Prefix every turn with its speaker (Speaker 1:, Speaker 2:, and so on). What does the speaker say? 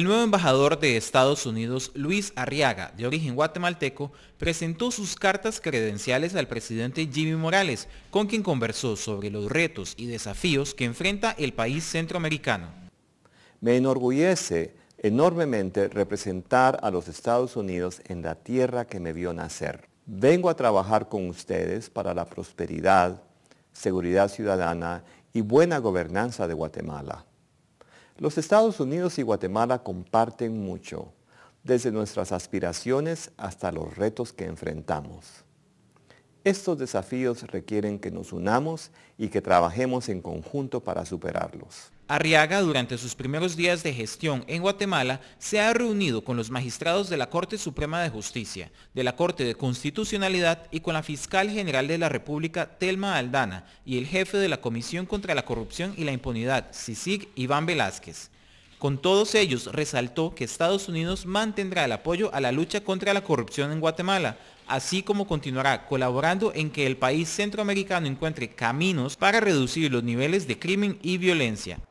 Speaker 1: El nuevo embajador de Estados Unidos, Luis Arriaga, de origen guatemalteco, presentó sus cartas credenciales al presidente Jimmy Morales, con quien conversó sobre los retos y desafíos que enfrenta el país centroamericano.
Speaker 2: Me enorgullece enormemente representar a los Estados Unidos en la tierra que me vio nacer. Vengo a trabajar con ustedes para la prosperidad, seguridad ciudadana y buena gobernanza de Guatemala. Los Estados Unidos y Guatemala comparten mucho, desde nuestras aspiraciones hasta los retos que enfrentamos. Estos desafíos requieren que nos unamos y que trabajemos en conjunto para superarlos.
Speaker 1: Arriaga, durante sus primeros días de gestión en Guatemala, se ha reunido con los magistrados de la Corte Suprema de Justicia, de la Corte de Constitucionalidad y con la Fiscal General de la República, Telma Aldana, y el jefe de la Comisión contra la Corrupción y la Impunidad, CICIG, Iván Velázquez. Con todos ellos, resaltó que Estados Unidos mantendrá el apoyo a la lucha contra la corrupción en Guatemala, así como continuará colaborando en que el país centroamericano encuentre caminos para reducir los niveles de crimen y violencia.